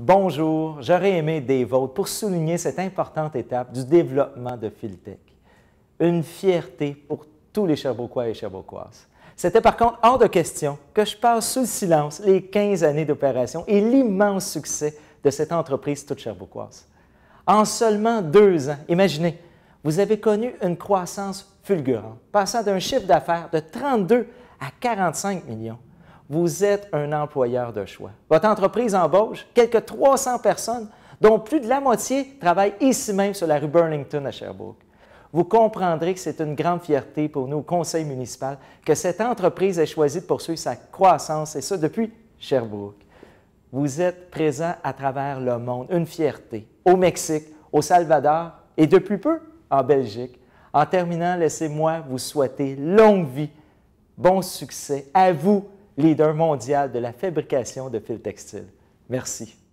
Bonjour, j'aurais aimé des votes pour souligner cette importante étape du développement de Philtech, Une fierté pour tous les Sherbrookeois et Sherbrookoises. C'était par contre hors de question que je passe sous le silence les 15 années d'opération et l'immense succès de cette entreprise toute Sherbrookoise. En seulement deux ans, imaginez, vous avez connu une croissance fulgurante, passant d'un chiffre d'affaires de 32 à 45 millions vous êtes un employeur de choix. Votre entreprise embauche quelques 300 personnes, dont plus de la moitié travaillent ici même sur la rue Burlington à Sherbrooke. Vous comprendrez que c'est une grande fierté pour nous au conseil municipal que cette entreprise ait choisi de poursuivre sa croissance, et ça depuis Sherbrooke. Vous êtes présent à travers le monde, une fierté, au Mexique, au Salvador et depuis peu en Belgique. En terminant, laissez-moi vous souhaiter longue vie, bon succès à vous leader mondial de la fabrication de fils textiles. Merci.